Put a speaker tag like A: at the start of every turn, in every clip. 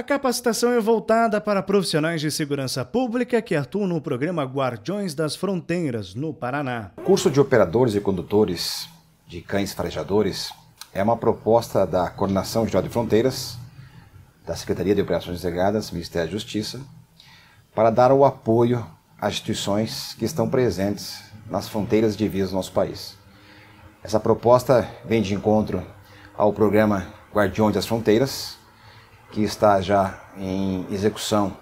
A: A capacitação é voltada para profissionais de segurança pública que atuam no programa Guardiões das Fronteiras, no Paraná.
B: O curso de operadores e condutores de cães farejadores é uma proposta da Coordenação Geral de Fronteiras, da Secretaria de Operações Integradas, Ministério da Justiça, para dar o apoio às instituições que estão presentes nas fronteiras divisas do nosso país. Essa proposta vem de encontro ao programa Guardiões das Fronteiras, que está já em execução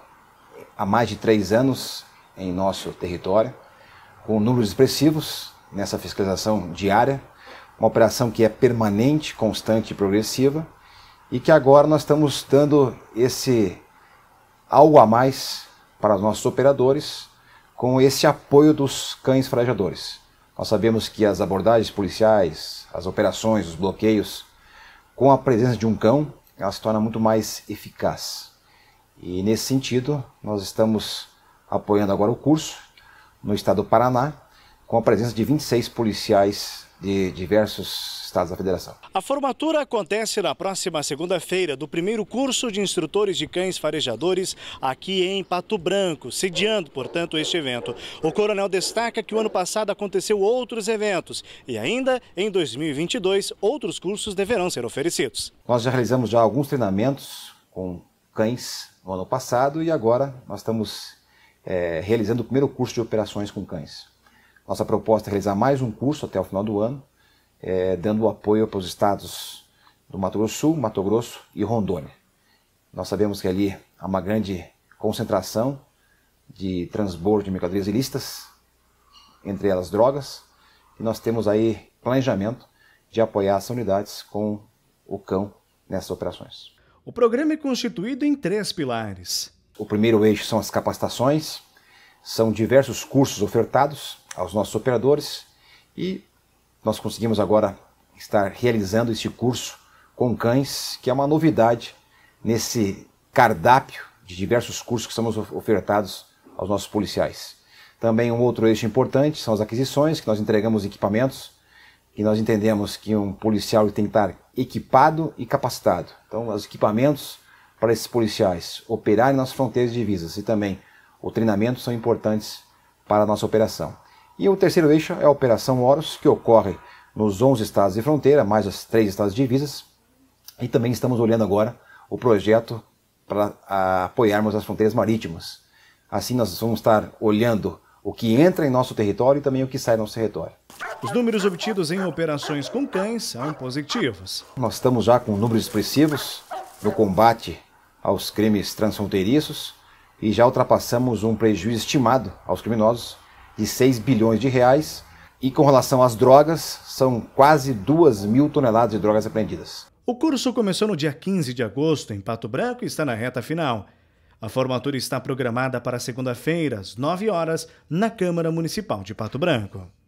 B: há mais de três anos em nosso território, com números expressivos nessa fiscalização diária, uma operação que é permanente, constante e progressiva, e que agora nós estamos dando esse algo a mais para os nossos operadores com esse apoio dos cães frajadores. Nós sabemos que as abordagens policiais, as operações, os bloqueios, com a presença de um cão, ela se torna muito mais eficaz. E nesse sentido, nós estamos apoiando agora o curso no estado do Paraná, com a presença de 26 policiais de diversos estados da federação.
A: A formatura acontece na próxima segunda-feira do primeiro curso de instrutores de cães farejadores aqui em Pato Branco, sediando, portanto, este evento. O coronel destaca que o ano passado aconteceu outros eventos e ainda em 2022 outros cursos deverão ser oferecidos.
B: Nós já realizamos já alguns treinamentos com cães no ano passado e agora nós estamos é, realizando o primeiro curso de operações com cães. Nossa proposta é realizar mais um curso até o final do ano, é, dando apoio para os estados do Mato Grosso Sul, Mato Grosso e Rondônia. Nós sabemos que ali há uma grande concentração de transbordo de mercadorias ilícitas, entre elas drogas, e nós temos aí planejamento de apoiar as unidades com o cão nessas operações.
A: O programa é constituído em três pilares.
B: O primeiro eixo são as capacitações, são diversos cursos ofertados aos nossos operadores e nós conseguimos agora estar realizando este curso com cães, que é uma novidade nesse cardápio de diversos cursos que estamos ofertados aos nossos policiais. Também um outro eixo importante são as aquisições, que nós entregamos equipamentos, que nós entendemos que um policial tem que estar equipado e capacitado. Então, os equipamentos para esses policiais operarem nas fronteiras de divisas e também o treinamento são importantes para a nossa operação. E o terceiro eixo é a Operação Horus, que ocorre nos 11 estados de fronteira, mais os três estados divisas. E também estamos olhando agora o projeto para apoiarmos as fronteiras marítimas. Assim nós vamos estar olhando o que entra em nosso território e também o que sai do nosso território.
A: Os números obtidos em operações com cães são positivos.
B: Nós estamos já com números expressivos no combate aos crimes transfronteiriços e já ultrapassamos um prejuízo estimado aos criminosos de 6 bilhões de reais. E com relação às drogas, são quase 2 mil toneladas de drogas apreendidas.
A: O curso começou no dia 15 de agosto em Pato Branco e está na reta final. A formatura está programada para segunda-feira, às 9 horas, na Câmara Municipal de Pato Branco.